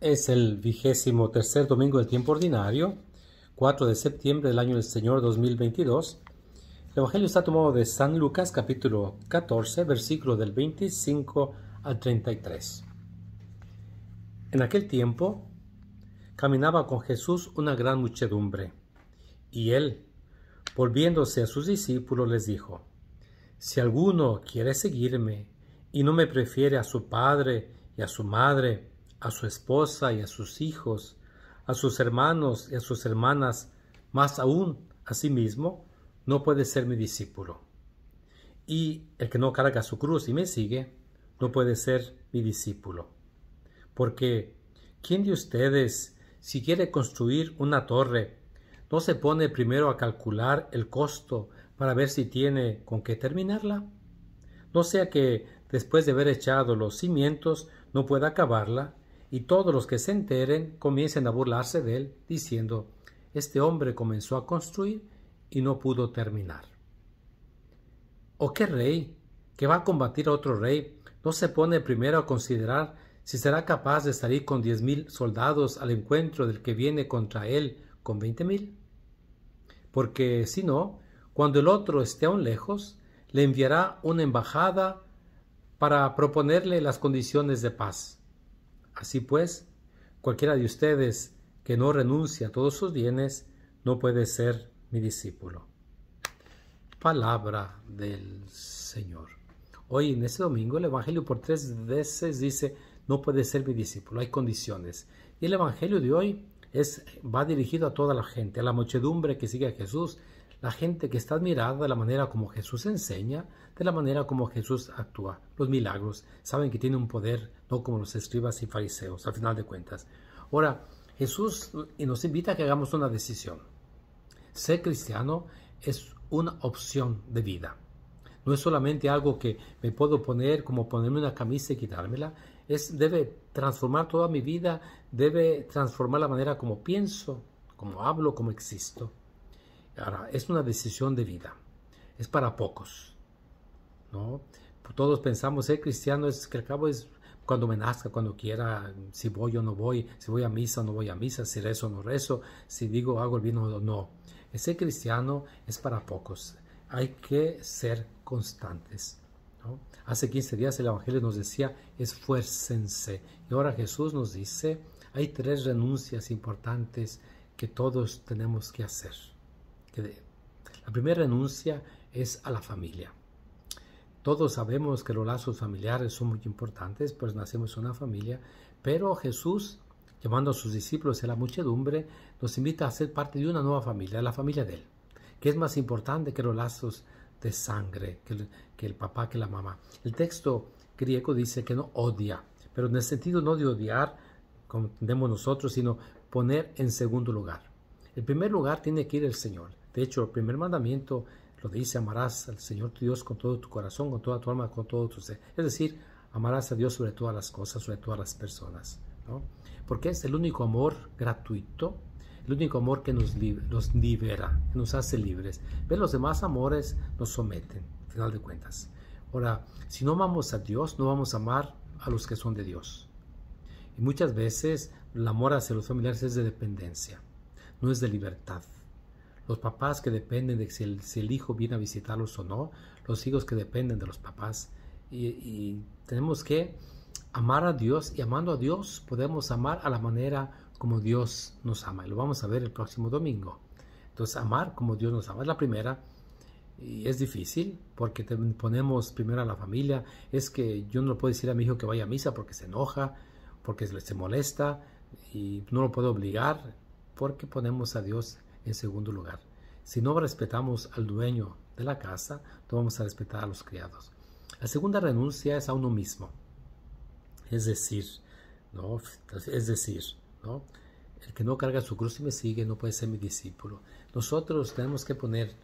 Es el vigésimo tercer domingo del tiempo ordinario, 4 de septiembre del año del Señor 2022. El Evangelio está tomado de San Lucas capítulo 14, versículo del 25 al 33. En aquel tiempo caminaba con Jesús una gran muchedumbre, y él, volviéndose a sus discípulos, les dijo, Si alguno quiere seguirme y no me prefiere a su padre y a su madre, a su esposa y a sus hijos, a sus hermanos y a sus hermanas, más aún a sí mismo, no puede ser mi discípulo. Y el que no carga su cruz y me sigue, no puede ser mi discípulo. Porque, ¿quién de ustedes, si quiere construir una torre, no se pone primero a calcular el costo para ver si tiene con qué terminarla? No sea que, después de haber echado los cimientos, no pueda acabarla y todos los que se enteren comiencen a burlarse de él, diciendo, este hombre comenzó a construir y no pudo terminar. ¿O qué rey que va a combatir a otro rey no se pone primero a considerar si será capaz de salir con diez mil soldados al encuentro del que viene contra él con veinte mil? Porque si no, cuando el otro esté aún lejos, le enviará una embajada para proponerle las condiciones de paz. Así pues, cualquiera de ustedes que no renuncia a todos sus bienes no puede ser mi discípulo. Palabra del Señor. Hoy en este domingo el Evangelio por tres veces dice, no puede ser mi discípulo, hay condiciones. Y el Evangelio de hoy es, va dirigido a toda la gente, a la muchedumbre que sigue a Jesús, la gente que está admirada de la manera como Jesús enseña, de la manera como Jesús actúa. Los milagros saben que tiene un poder no como los escribas y fariseos, al final de cuentas. Ahora, Jesús nos invita a que hagamos una decisión. Ser cristiano es una opción de vida. No es solamente algo que me puedo poner como ponerme una camisa y quitármela. Es, debe transformar toda mi vida, debe transformar la manera como pienso, como hablo, como existo. Ahora, es una decisión de vida. Es para pocos. ¿no? Todos pensamos ser cristiano es que al cabo es cuando me nazca, cuando quiera, si voy o no voy, si voy a misa o no voy a misa, si rezo o no rezo, si digo hago el vino o no. Ese cristiano es para pocos. Hay que ser constantes. Hace 15 días el Evangelio nos decía, esfuércense. Y ahora Jesús nos dice, hay tres renuncias importantes que todos tenemos que hacer. La primera renuncia es a la familia. Todos sabemos que los lazos familiares son muy importantes, pues nacemos en una familia, pero Jesús, llamando a sus discípulos y a la muchedumbre, nos invita a ser parte de una nueva familia, la familia de Él, que es más importante que los lazos de sangre, que el, papá, que la mamá. El texto griego dice que no odia, pero en el sentido no de odiar, como entendemos nosotros, sino poner en segundo lugar. El primer lugar tiene que ir el Señor. De hecho, el primer mandamiento lo dice, amarás al Señor tu Dios con todo tu corazón, con toda tu alma, con todo tu ser. Es decir, amarás a Dios sobre todas las cosas, sobre todas las personas. Porque es el único amor gratuito, el único amor que nos, nos libera, que nos hace libres. Pero los demás amores nos someten, al final de cuentas. Ahora, si no amamos a Dios, no vamos a amar a los que son de Dios. Y muchas veces el amor hacia los familiares es de dependencia, no es de libertad los papás que dependen de si el, hijo viene a visitarlos o no, los hijos que dependen de los papás. Y, tenemos que amar a Dios y amando a Dios podemos amar a la manera como Dios nos ama. Y lo vamos a ver el próximo domingo. Entonces, amar como Dios nos ama es la primera. Y es difícil porque ponemos primero a la familia. Es que yo no puedo decir a mi hijo que vaya a misa porque se enoja, porque se molesta y no lo puedo obligar porque ponemos a Dios en segundo lugar, si no respetamos al dueño de la casa, no vamos a respetar a los criados. La segunda renuncia es a uno mismo. Es decir, ¿no? Es decir, ¿no? El que no carga su cruz y me sigue no puede ser mi discípulo. Nosotros tenemos que poner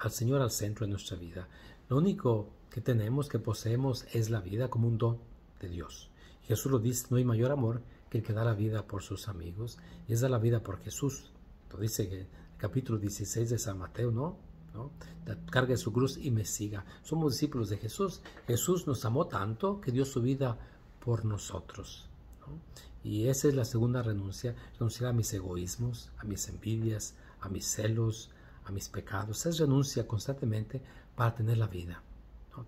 al Señor al centro de nuestra vida. Lo único que tenemos, que poseemos, es la vida como un don de Dios. Jesús lo dice, no hay mayor amor que el que da la vida por sus amigos. Y es dar la vida por Jesús, dice que el capítulo 16 de San Mateo, ¿no? Cargue su cruz y me siga. Somos discípulos de Jesús. Jesús nos amó tanto que dio su vida por nosotros. Y esa es la segunda renuncia, renunciar a mis egoísmos, a mis envidias, a mis celos, a mis pecados. Es renuncia constantemente para tener la vida.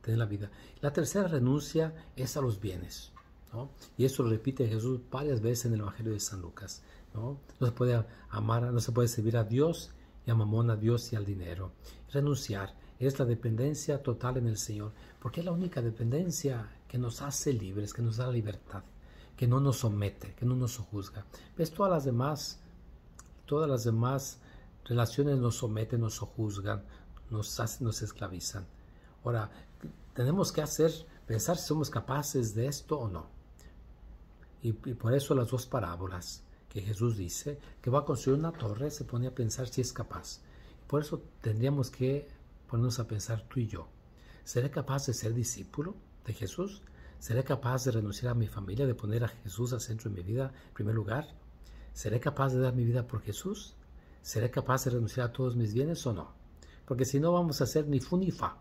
la vida. La tercera renuncia es a los bienes. Y eso lo repite Jesús varias veces en el Evangelio de San Lucas. ¿no? se puede amar, no se puede servir a Dios y a mamón, a Dios y al dinero. Renunciar es la dependencia total en el Señor, porque es la única dependencia que nos hace libres, que nos da libertad, que no nos somete, que no nos juzga. Ves todas las demás, todas las demás relaciones nos someten, nos juzgan, nos, hacen, nos esclavizan. Ahora, tenemos que hacer, pensar si somos capaces de esto o no. y por eso las dos parábolas que Jesús dice, que va a construir una torre, se pone a pensar si es capaz. Por eso tendríamos que ponernos a pensar tú y yo. ¿Seré capaz de ser discípulo de Jesús? ¿Seré capaz de renunciar a mi familia, de poner a Jesús al centro de mi vida en primer lugar? ¿Seré capaz de dar mi vida por Jesús? ¿Seré capaz de renunciar a todos mis bienes o no? Porque si no vamos a ser ni fu ni fa.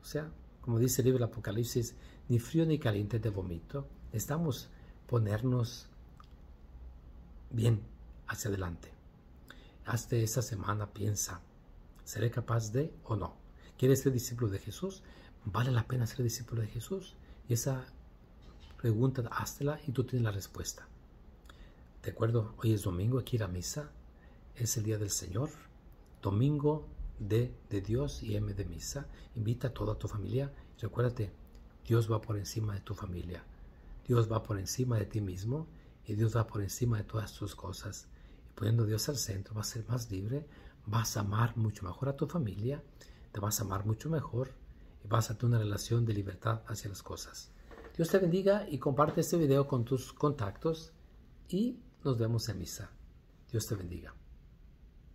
O sea, como dice el libro del Apocalipsis, ni frío ni caliente de vomito. Necesitamos ponernos Bien, hacia adelante. Hazte esa semana, piensa, ¿seré capaz de o no? ¿Quieres ser discípulo de Jesús? ¿Vale la pena ser discípulo de Jesús? Y esa pregunta, háztela y tú tienes la respuesta. De acuerdo, hoy es domingo, aquí que ir a misa. Es el día del Señor. Domingo de Dios y M de misa. Invita a toda tu familia. Recuérdate, Dios va por encima de tu familia. Dios va por encima de ti mismo y Dios va por encima de todas tus cosas. Y poniendo a Dios al centro, vas a ser más libre, vas a amar mucho mejor a tu familia, te vas a amar mucho mejor y vas a tener una relación de libertad hacia las cosas. Dios te bendiga y comparte este video con tus contactos y nos vemos en misa. Dios te bendiga.